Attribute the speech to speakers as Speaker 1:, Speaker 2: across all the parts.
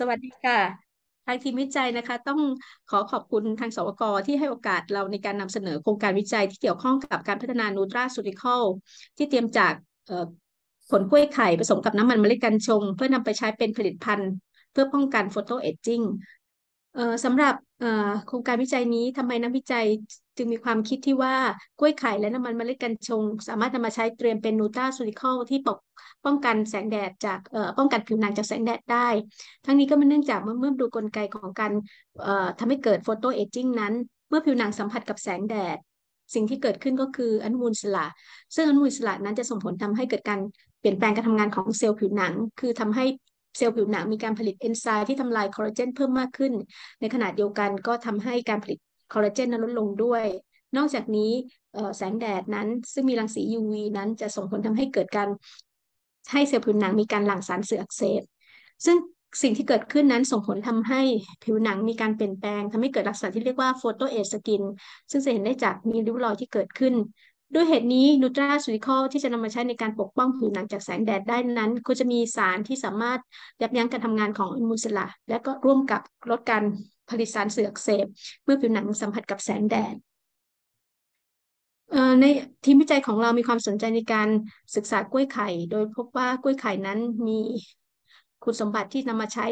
Speaker 1: สวัสดีค่ะ ทางทีมวิจัยนะคะ ต้องขอขอบคุณทางสวกที่ให้โอกาสเราในการนำเสนอโครงการวิจัยที่เกี่ยวข้องกับการพัฒนานูตราสูติคอลที่เตรียมจากผลกล้วยไข่ผสมกับน้ำมันเมล็ดกัญชง เพื่อนำไปใช้เป็นผลิตภัณฑ์ เพื่อป้องกันโฟโตเอจจิ้งสำหรับโครงการวิจัยนี้ทำไมนักวิจัยจึงมีความคิดที่ว่ากล้วยไข่และน้ำมันเมล็ดกัญชง สามารถนำมาใช้เตรียมเป็นนูตาซูริคอลที่ปกป้องกันแสงแดดจากป้องกันผิวหนังจากแสงแดดได้ ทั้งนี้ก็มันเนื่องจาก เมื่อเมื่อดูกลไกของการทำให้เกิดโฟโตเอจิ้งนั้น เมื่อผิวหนังสัมผัสกับแสงแดด สิ่งที่เกิดขึ้นก็คืออนุมูลอิสระ ซึ่งอนุมูลอิสระนั้นจะส่งผลทำให้เกิดการเปลี่ยนแปลงการทำงานของเซลล์ผิวหนัง คือทำให้เซลล์ผิวหนังมีการผลิตเอนไซม์ที่ทำลายคอลลาเจนเพิ่มมากขึ้น ในขณะเดียวกันก็ทำให้การผลิตคอลลาเจนนั้นลดลงด้วย นอกจากนี้แสงแดดนั้น ซึ่งมีรังสี UV นั้น จะส่งผลทำให้เกิดการให้เซลล์ผิวหนังมีการหลั่งสารเสื่ออักเสบซึ่งสิ่งที่เกิดขึ้นนั้นส่งผลทำให้ผิวหนังมีการเปลี่ยนแปลง ทำให้เกิดลักษณะที่เรียกว่าโฟโตเอสกิน ซึ่งจะเห็นได้จากมีริ้วรอยที่เกิดขึ้น ด้วยเหตุนี้นูตราสูริคอลที่จะนำมาใช้ในการปกป้องผิวหนังจากแสงแดดได้นั้น ก็จะมีสารที่สามารถยับยั้งการทำงานของอนุมูลอิสระและก็ร่วมกับลดการผลิตสารเสื่อกเสพเมื่อผิวหนังสัมผัสกับแสงแดดในทีมวิจัยของเรามีความสนใจในการศึกษากล้วยไข่ โดยพบว่ากล้วยไข่นั้นมี คุณสมบัติที่นำมาใช้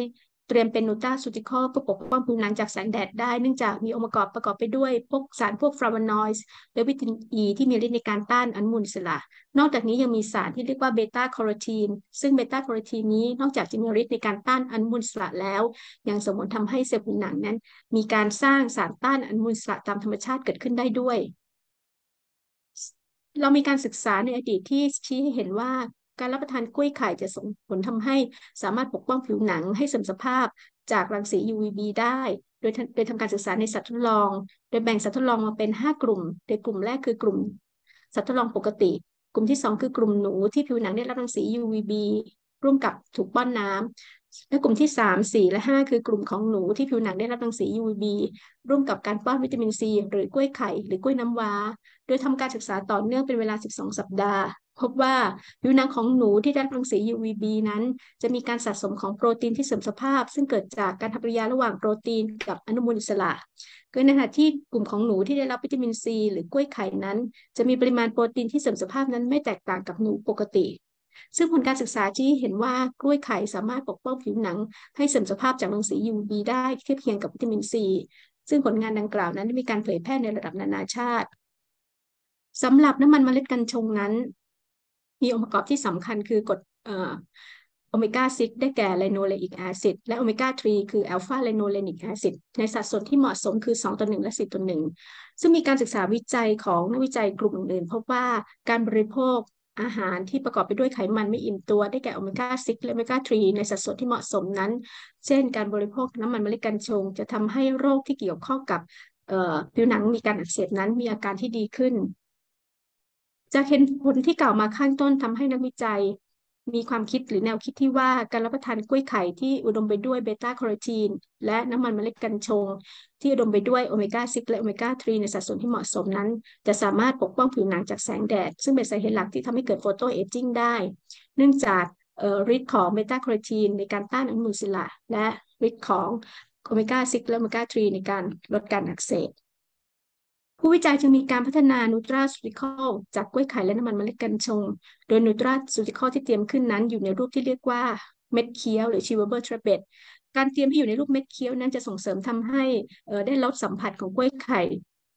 Speaker 1: เตรียมเป็นนูตาซูติคอลเพื่อปกป้องผิวหนังจากแสงแดดได้เนื่องจากมีองค์ประกอบประกอบไปด้วยพวกสารพวกฟลาวานอยด์และวิตามินอี ที่มีฤทธิ์ในการต้านอนุมูลอิสระ นอกจากนี้ยังมีสารที่เรียกว่าเบต้าคาร์ทีนซึ่งเบต้าคาร์ทีนนี้นอกจากจะมีฤทธิ์ในการต้านอนุมูลอิสระแล้ว ยังสมณ์ทำให้เซลล์ผิวหนังนั้น มีการสร้างสารต้านอนุมูลอิสระตามธรรมชาติเกิดขึ้นได้ด้วย เรามีการศึกษาในอดีตที่ชี้ให้เห็นว่าการรับประทานกล้วยไข่จะส่งผลทำให้ สามารถปกป้องผิวหนังให้เสื่มสภาพจากรังสี UVB ได้ โดยโดยทำการศึกษาในสัตว์ทดลอง โดยแบ่งสัตว์ทดลองมาเป็น 5 กลุ่ม โดยกลุ่มแรกคือกลุ่ม สัตว์ทดลองปกติ กลุ่มที่2คือกลุ่มหนู ที่ผิวหนังได้รับรังสี UVB ร่วมกับถูกป้อนน้ำและกลุ่มที่ 3 4และ5 คือกลุ่มของหนูที่ผิวหนังได้รับรังสี UVB ร่วมกับการป้อนวิตามินซีหรือกล้วยไข่หรือกล้วยน้ำว้า โดยทำการศึกษาต่อเนื่องเป็นเวลา 12 สัปดาห์พบว่าผิวหนังของหนูที่ได้รัังสี UVB นั้น จะมีการสะสมของโปรตีนที่เสื่อมสภาพ ซึ่งเกิดจากการทำปฏิกิริยาระหว่างโปรตีนกับอนุมูลอิสระโดในขณะที่กลุ่มของหนูที่ได้รับวิตามินซีหรือกล้วยไข่นั้น จะมีปริมาณโปรตีนที่เสื่อมสภาพนั้นไม่แตกต่างกับหนูปกติ ซึ่งผลการศึกษาชี้เห็นว่ากล้วยไข่สามารถปกป้องผิวหนังให้เสื่อมสภาพจากรังสี UVB ได้เทียบเคียงกับวิตามินซีซึ่งผลงานดังกล่าวนั้นมีการเผยแพร่ในระดับนานาชาติสำหรับน้ำมันเมล็ดกัญชงนั้นมีองค์ประกอบที่สำคัญคือกรดโอเมก้า6ได้แก่ไลโนเลอิกแอซิดและโอเมก้า3คือแอลฟาไลโนเลนิกแอซิดในสัดส่วนที่เหมาะสมคือ 2ต่อ1และ4ต่อ1ซึ่งมีการศึกษาวิจัยของนักวิจัยกลุ่มอื่นๆพบว่าการบริโภคอาหารที่ประกอบไปด้วยไขมันไม่อิ่มตัว ได้แก่โอเมก้า6และโอเมก้า3ในสัดส่วนที่เหมาะสมนั้น เช่นการบริโภคน้ำมันมะลิกันชง จะทำให้โรคที่เกี่ยวข้องกับผิวหนังมีการอักเสบนั้นมีอาการที่ดีขึ้นจากเห็นผลที่กล่าวมาข้างต้นทำให้นักวิจัย มีความคิดหรือแนวคิดที่ว่าการรับประทานกล้วยไข่ที่อุดมไปด้วยเบต้าคาร์โรทีนและน้ำมันเมล็ดกัญชง ที่อุดมไปด้วยโอเมก้าซิกและโอเมก้าีในสัดส่วนที่เหมาะสมนั้น จะสามารถปกป้องผิวหนังจากแสงแดด ซึ่งเป็นสาเหตุหลักที่ทำให้เกิดโฟโตเอจจิ้งได้ เนื่องจากฤทธิ์ของเบต้าคาร์โรทีนในการต้านอนุมูลอิสระและฤทธิ์ของโอเมก้าซิกและโอเมก้าีในการลดการอักเสบผู้วิจัยจึงมีการพัฒนานูตราสูติคอลจากกล้วยไข่และน้ำมันเมล็ดกัญชง โดยนูตราสูติคอลที่เตรียมขึ้นนั้น อยู่ในรูปที่เรียกว่าเม็ดเคี้ยวหรือชีวเบอร์ทรเบตการเตรียมที่อยู่ในรูปเม็ดเคี้ยวนั้นจะส่งเสริมทำให้ได้ลดสัมผัสของกล้วยไข่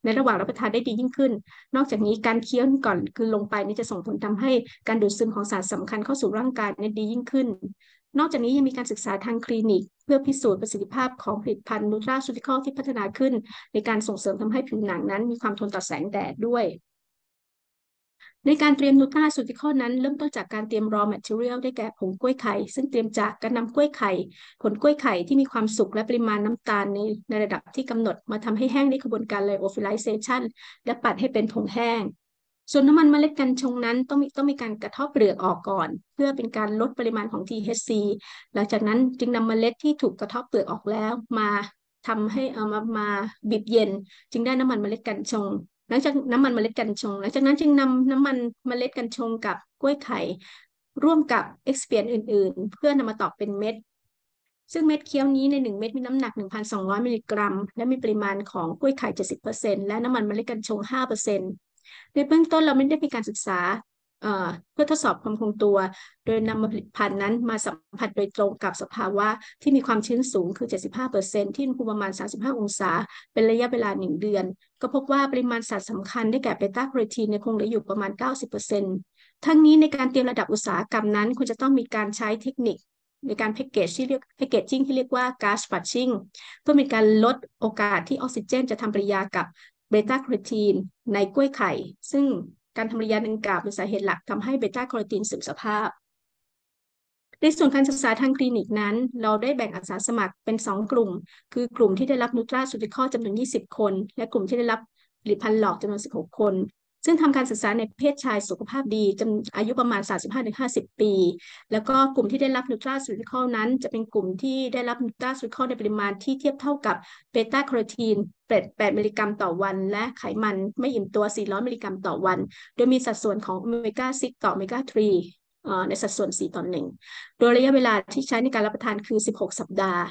Speaker 1: ในระหว่างรับประทานได้ดียิ่งขึ้น นอกจากนี้การเคี้ยวก่อนคือลงไปนี่จะส่งผลทำให้การดูดซึมของสารสำคัญเข้าสู่ร่างกายนี่ดียิ่งขึ้น นอกจากนี้ยังมีการศึกษาทางคลินิกเพื่อพิสูจน์ประสิทธิภาพของผลิตภัณฑ์นูตราซูติคอลที่พัฒนาขึ้นในการส่งเสริมทำให้ผิวหนังนั้นมีความทนต่อแสงแดดด้วย ในการเตรียมนูตราสูติข้อนั้นเริ่มต้นจากการเตรียม raw material ได้แก่ผงกล้วยไข่ ซึ่งเตรียมจากการนำกล้วยไข่ ผลกล้วยไข่ที่มีความสุกและปริมาณน้ำตาลในในระดับที่กำหนดมาทำให้แห้งในกระบวนการ lyophilization และปัดให้เป็นผงแห้งส่วนน้ำมันเมล็ดกัญชงนั้น ต้องมีต้องมีการกระทบเปลือกออกก่อน เพื่อเป็นการลดปริมาณของ THC หลังจากนั้นจึงนำเมล็ดที่ถูกกระทบเปลือกออกแล้ว มาทำให้เอามามาบีบเย็น จึงได้น้ำมันเมล็ดกัญชง หลังจากน้ำมันเมล็ดกัญชง หลังจากนั้นจึงนำน้ำมันเมล็ดกัญชงกับกล้วยไข่ร่วมกับเอ็กซ์เพียนอื่นๆ เพื่อนำมาตอกเป็นเม็ดซึ่งเม็ดเคี้ยวนี้ใน1เม็ดมีน้ำหนัก 1,200มิลลิกรัม และมีปริมาณของกล้วยไข่70%และน้ำมันเมล็ดกัญชง5%ในเบื้องต้นเราไม่ได้มีการศึกษาเพื่อทดสอบความคงตัว โดยนำผลิตภัณฑ์นั้น มาสัมผัสโดยตรงกับสภาวะที่มีความชื้นสูงคือ 75%ที่อุณหภูมิประมาณ 35 องศา เป็นระยะเวลา 1 เดือน ก็พบว่าปริมาณสารสำคัญได้แก่เบต้าโคเรทีนในคงเหลืออยู่ประมาณ 90%ทั้งนี้ในการเตรียมระดับอุตสาหกรรมนั้นควรจะต้องมีการใช้เทคนิค ในการแพ็กเกจที่เรียกแพ็กเกจจิ้งที่เรียกว่าก๊าซฟัชชิ่งเพื่อมีการลดโอกาสที่ออกซิเจน จะทำปฏิกิริยากับเบต้าแคโรทีนในกล้วยไข่ ซึ่งการทำระยะดังกล่าวเป็นสาเหตุหลักทำให้เบต้าแคโรทีนเสื่อมสภาพ ในส่วนการศึกษาทางคลินิกนั้น เราได้แบ่งอาสาสมัครเป็น 2 กลุ่ม คือกลุ่มที่ได้รับนูตราสูติคอจำนวน20 คน และกลุ่มที่ได้รับผลิตภัณฑ์หลอกจำนวน16 คนซึ่งทำการศึกษาในเพศชายสุขภาพดีจำอายุประมาณ 35-50 ปี แล้วก็กลุ่มที่ได้รับนูตราซูริคอลนั้น จะเป็นกลุ่มที่ได้รับนูตราซูริคอลในปริมาณที่เทียบเท่ากับเบต้าแคโรทีน8มิลลิกรัมต่อวัน และไขมันไม่อิ่มตัว 400 มิลลิกรัมต่อวัน โดยมีสัดส่วนของโอเมก้า6ต่อโอเมก้า3ในสัดส่วน 4ต่อ1โดยระยะเวลาที่ใช้ในการรับประทานคือ 16 สัปดาห์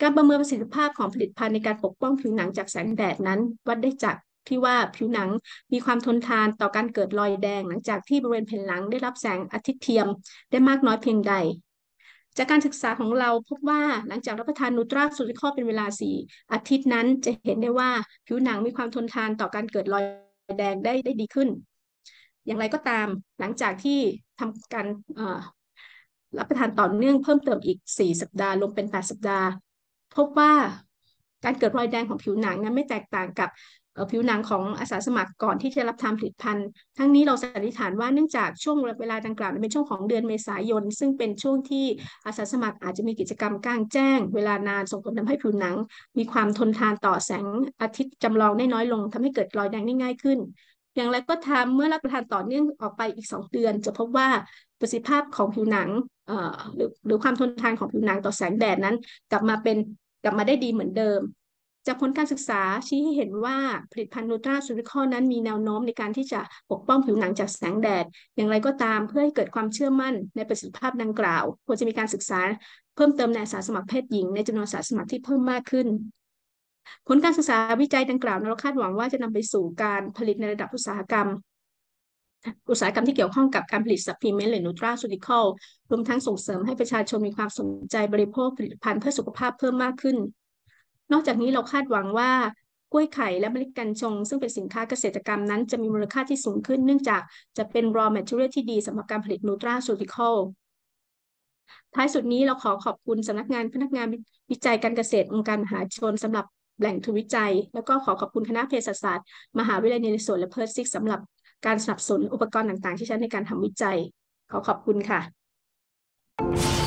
Speaker 1: การประเมินประสิทธิภาพของผลิตภัณฑ์ในการปกป้องผิวหนังจากแสงแดดนั้นวัดได้จากที่ว่าผิวหนังมีความทนทานต่อการเกิดรอยแดง หลังจากที่บริเวณแผ่นหลังได้รับแสงอาทิตย์เทียมได้มากน้อยเพียงใด จากการศึกษาของเราพบว่า หลังจากรับประทานนูตราสูติคอเป็นเวลาส่อาทิตย์นั้นจะเห็นได้ว่าผิวหนังมีความทนทานต่อการเกิดรอยแดงได้ได้ดีขึ้น อย่างไรก็ตาม หลังจากที่ทำการรับประทานต่อเนื่องเพิ่มเติมอีก4สัปดาห์รวมเป็น8สัปดาห์ พบว่าการเกิดรอยแดงของผิวหนังนั้นไม่แตกต่างกับผิวหนังของอาสาสมัครก่อนที่จะรับทำผลิตภัณฑ์ทั้งนี้เราสันนิษฐานว่าเนื่องจากช่วงเวลาดังกล่าวเป็นช่วงของเดือนเมษายนซึ่งเป็นช่วงที่อาสาสมัครอาจจะมีกิจกรรมกลางแจ้ง เวลานานส่งผลทำให้ผิวหนัง มีความทนทานต่อแสงอาทิตย์จำลองได้น้อยลง ทำให้เกิดรอยแดงได้ง่ายขึ้น อย่างไรก็ทมเมื่อรับประทานต่อเนื่องออกไปอีก 2เดือน จะพบว่าประสิทธิภาพของผิวหนังหรหรือความทนทานของผิวหนังต่อแสงแดดนั้น กลับมาเป็นกลับมาได้ดีเหมือนเดิมจากผลการศึกษาชี้ให้เห็นว่า ผลิตภัณฑ์นูตราซูริคอลนั้นมีแนวโน้มในการที่จะปกป้องผิวหนังจากแสงแดด อย่างไรก็ตามเพื่อให้เกิดความเชื่อมั่นในประสิทธิภาพดังกล่าว ควรจะมีการศึกษาเพิ่มเติมในอาสาสมัครเพศหญิงในจำนวนอาสาสมัครที่เพิ่มมากขึ้น ผลการศึกษาวิจัยดังกล่าวเราคาดหวังว่าจะนำไปสู่การผลิตในระดับอุตสาหกรรมอุตสาหกรรมที่เกี่ยวข้องกับการผลิตสัพพีเมนต์หรือนูตราซูริคอลรวมทั้งส่งเสริมให้ประชาชนมีความสนใจบริโภคผลิตภัณฑ์เพื่อสุขภาพเพิ่มมากขึ้นนอกจากนี้เราคาดหวังว่ากล้วยไข่และเมล็ดกัญชง ซึ่งเป็นสินค้าเกษตรกรรมนั้นจะมีมูลค่าที่สูงขึ้นเนื่องจากจะเป็น raw material ที่ดีสำหรับการผลิตนูตราซูติคอลท้ายสุดนี้เราขอขอบคุณสำนักงานพนักงานวิจัยการเกษตรองค์การมหาชนสำหรับแหล่งทุนวิจัย แล้วก็ขอขอบคุณคณะเภสัชศาสตร์ มหาวิทยาลัยเนสโซนและเพิร์ซิกสำหรับการสนับสนุนอุปกรณ์ต่าง ๆ ที่ใช้ในการทำวิจัย ขอขอบคุณค่ะ